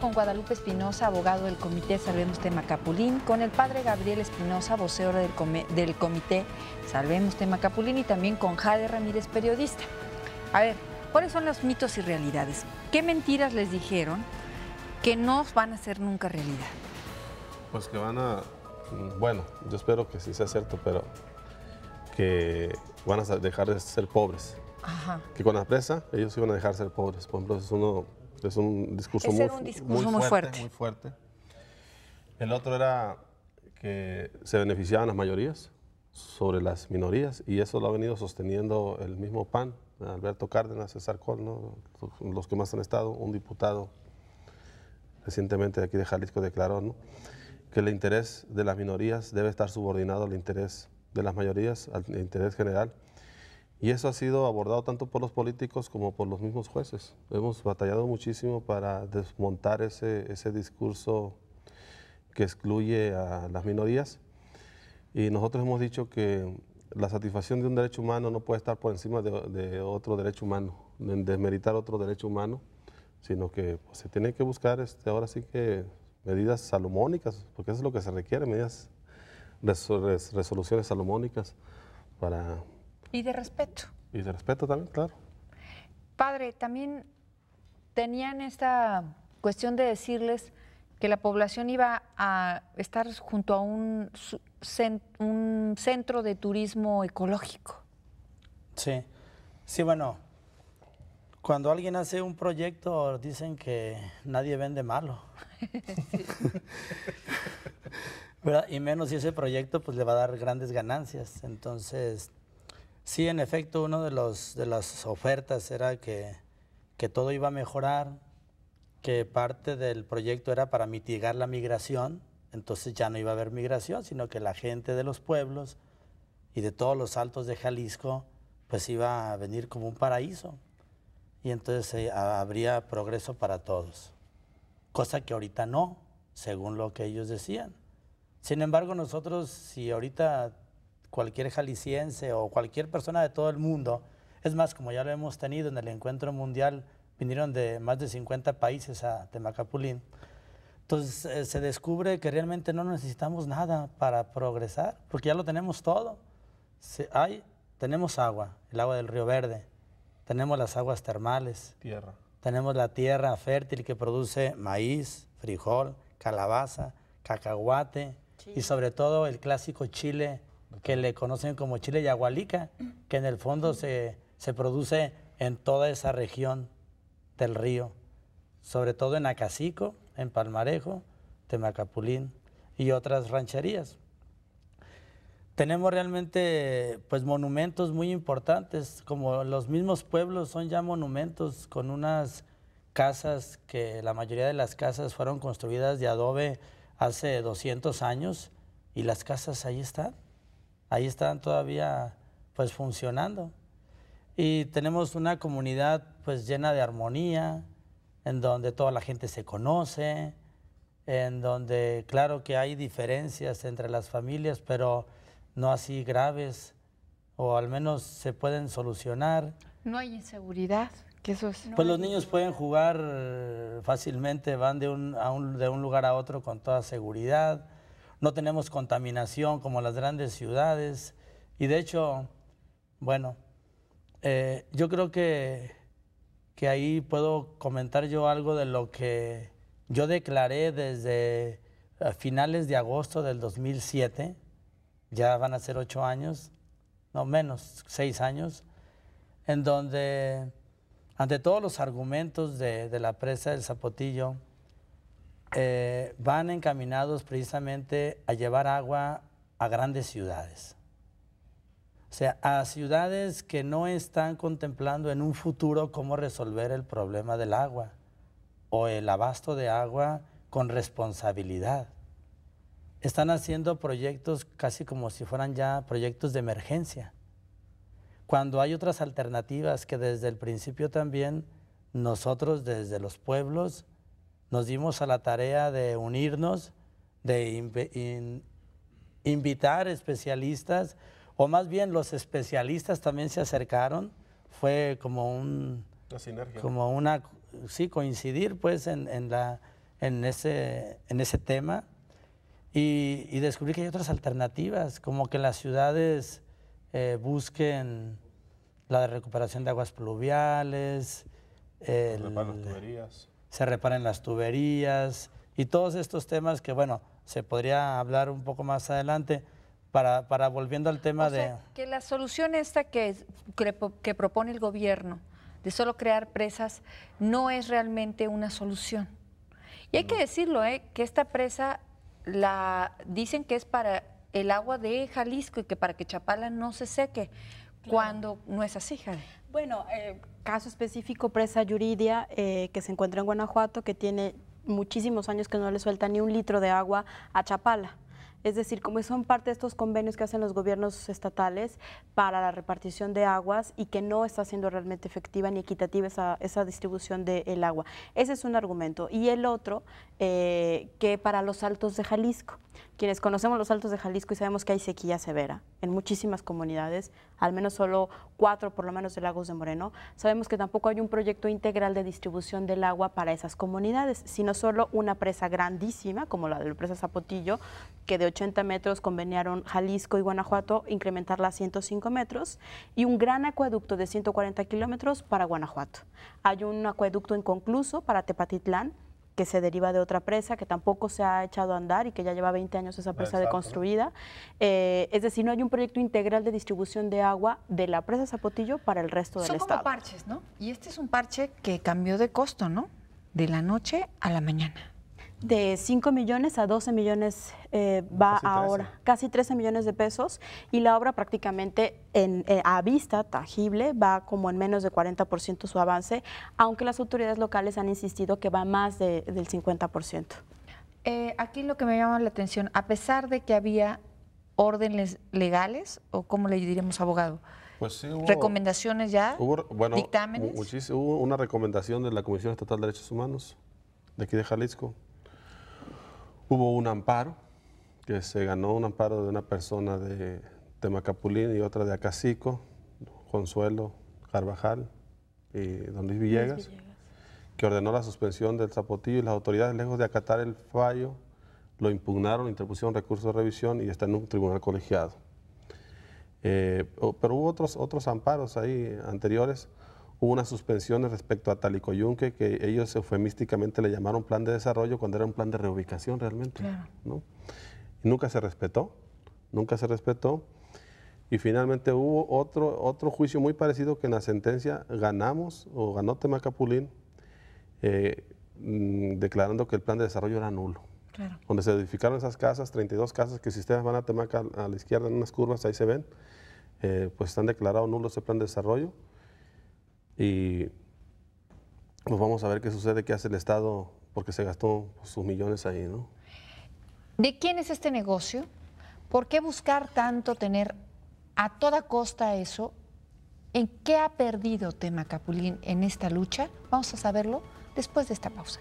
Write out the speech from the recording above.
con Guadalupe Espinosa, abogado del Comité Salvemos Tema Capulín, con el padre Gabriel Espinosa, vocero del, Comité Salvemos Tema Capulín y también con Jade Ramírez, periodista. A ver, ¿cuáles son los mitos y realidades? ¿Qué mentiras les dijeron que no van a ser nunca realidad? Pues que van a, mm, bueno, yo espero que sí sea cierto, pero que van a dejar de ser pobres. Ajá. Que con la presa ellos iban a dejar de ser pobres. Por ejemplo, es uno es un discurso, muy, fuerte, El otro era que se beneficiaban las mayorías sobre las minorías y eso lo ha venido sosteniendo el mismo PAN, Alberto Cárdenas, César Col, los que más han estado, un diputado recientemente de aquí de Jalisco declaró que el interés de las minorías debe estar subordinado al interés de las mayorías, al interés general y eso ha sido abordado tanto por los políticos como por los mismos jueces. Hemos batallado muchísimo para desmontar ese, ese discurso que excluye a las minorías. Y nosotros hemos dicho que la satisfacción de un derecho humano no puede estar por encima de, otro derecho humano, en desmeritar otro derecho humano, sino que pues, se tiene que buscar este, ahora sí que medidas salomónicas, porque eso es lo que se requiere, medidas, resoluciones salomónicas para y de respeto. Y de respeto también, claro. Padre, también tenían esta cuestión de decirles que la población iba a estar junto a un, un centro de turismo ecológico. Sí, sí, bueno, cuando alguien hace un proyecto dicen que nadie vende malo. y menos si ese proyecto pues le va a dar grandes ganancias. Entonces, Sí, en efecto, una de, de las ofertas era que, todo iba a mejorar, que parte del proyecto era para mitigar la migración, entonces ya no iba a haber migración, sino que la gente de los pueblos y de todos los altos de Jalisco, pues iba a venir como un paraíso. Y entonces eh, habría progreso para todos, cosa que ahorita no, según lo que ellos decían. Sin embargo, nosotros, si ahorita cualquier jalisciense o cualquier persona de todo el mundo. Es más, como ya lo hemos tenido en el encuentro mundial, vinieron de más de 50 países a Temacapulín. Entonces eh, se descubre que realmente no necesitamos nada para progresar, porque ya lo tenemos todo. hay, tenemos agua, el agua del Río Verde, tenemos las aguas termales. Tierra. Tenemos la tierra fértil que produce maíz, frijol, calabaza, cacahuate y sobre todo el clásico chile que le conocen como chile yagualica, que en el fondo se, produce en toda esa región del río, sobre todo en Acacico, en Palmarejo, Temacapulín y otras rancherías. Tenemos realmente pues monumentos muy importantes, como los mismos pueblos son ya monumentos con unas casas que la mayoría de las casas fueron construidas de adobe hace 200 años y las casas ahí están ahí están todavía pues funcionando. Y tenemos una comunidad pues llena de armonía, en donde toda la gente se conoce, en donde claro que hay diferencias entre las familias, pero no así graves, o al menos se pueden solucionar. No hay inseguridad, que eso Pues los niños pueden jugar eh, fácilmente, van de de un lugar a otro con toda seguridad no tenemos contaminación como las grandes ciudades. Y de hecho, bueno, eh, yo creo que, que ahí puedo comentar yo algo de lo que yo declaré desde eh, finales de agosto del 2007, ya van a ser ocho años, no menos, seis años, en donde ante todos los argumentos de, de la presa del Zapotillo, eh, van encaminados precisamente a llevar agua a grandes ciudades. O sea, a ciudades que no están contemplando en un futuro cómo resolver el problema del agua o el abasto de agua con responsabilidad. Están haciendo proyectos casi como si fueran ya proyectos de emergencia, cuando hay otras alternativas que desde el principio también nosotros desde los pueblos nos dimos a la tarea de unirnos, de invitar especialistas, o más bien los especialistas también se acercaron. Fue como un... sinergia. Como una, sí, coincidir pues en, en, la, en, ese, en ese tema. Y, y descubrí que hay otras alternativas, como que las ciudades eh, busquen la recuperación de aguas pluviales, el, tuberías se reparen las tuberías y todos estos temas que, bueno, se podría hablar un poco más adelante. Para, para volviendo al tema de... que la solución esta que, que, que propone el gobierno de solo crear presas no es realmente una solución. Y hay que decirlo, ¿eh? que esta presa la dicen que es para el agua de Jalisco y que para que Chapala no se seque, cuando no es así, Jade. Bueno, eh, caso específico, presa Yuridia, eh, que se encuentra en Guanajuato, que tiene muchísimos años que no le suelta ni un litro de agua a Chapala. Es decir, como son parte de estos convenios que hacen los gobiernos estatales para la repartición de aguas y que no está siendo realmente efectiva ni equitativa esa, esa distribución del agua. Ese es un argumento. Y el otro, eh, que para los altos de Jalisco, quienes conocemos los altos de Jalisco y sabemos que hay sequía severa en muchísimas comunidades, al menos solo cuatro por lo menos de Lagos de Moreno, sabemos que tampoco hay un proyecto integral de distribución del agua para esas comunidades, sino solo una presa grandísima, como la de la presa Zapotillo, que de 80 metros conveniaron Jalisco y Guanajuato incrementarla a 105 metros y un gran acueducto de 140 kilómetros para Guanajuato. Hay un acueducto inconcluso para Tepatitlán que se deriva de otra presa que tampoco se ha echado a andar y que ya lleva 20 años esa presa deconstruida. Eh, es decir, no hay un proyecto integral de distribución de agua de la presa Zapotillo para el resto del estado. Son como parches, ¿no? Y este es un parche que cambió de costo, ¿no? De la noche a la mañana de 5 millones a 12 millones eh, va ahora, casi 13 millones de pesos, y la obra prácticamente en, eh, a vista tangible va como en menos de 40% su avance, aunque las autoridades locales han insistido que va más del 50%. Eh, aquí lo que me llama la atención, a pesar de que había órdenes legales, o como le diríamos abogado, pues recomendaciones ya, dictámenes. Hubo una recomendación de la Comisión Estatal de Derechos Humanos de aquí de Jalisco, Hubo un amparo, que se ganó un amparo de una persona de Temacapulín y otra de Acacico, Consuelo Carvajal y don Luis Villegas, que ordenó la suspensión del zapotillo y las autoridades, lejos de acatar el fallo, lo impugnaron, interpusieron recursos de revisión y está en un tribunal colegiado. Eh, pero hubo otros, otros amparos ahí anteriores Hubo unas suspensiones respecto a Talicoyunque, que ellos eufemísticamente le llamaron plan de desarrollo cuando era un plan de reubicación realmente. Y nunca se respetó, nunca se respetó. Y finalmente hubo otro, otro juicio muy parecido que en la sentencia ganamos, o ganó Temacapulín, eh, mm, declarando que el plan de desarrollo era nulo. Donde se edificaron esas casas, 32 casas, que si ustedes van a Temaca a la izquierda en unas curvas, ahí se ven, eh, pues están declarados nulos ese plan de desarrollo y pues vamos a ver qué sucede, qué hace el Estado, porque se gastó pues, sus millones ahí, ¿no? ¿De quién es este negocio? ¿Por qué buscar tanto tener a toda costa eso? ¿En qué ha perdido Tema Capulín en esta lucha? Vamos a saberlo después de esta pausa.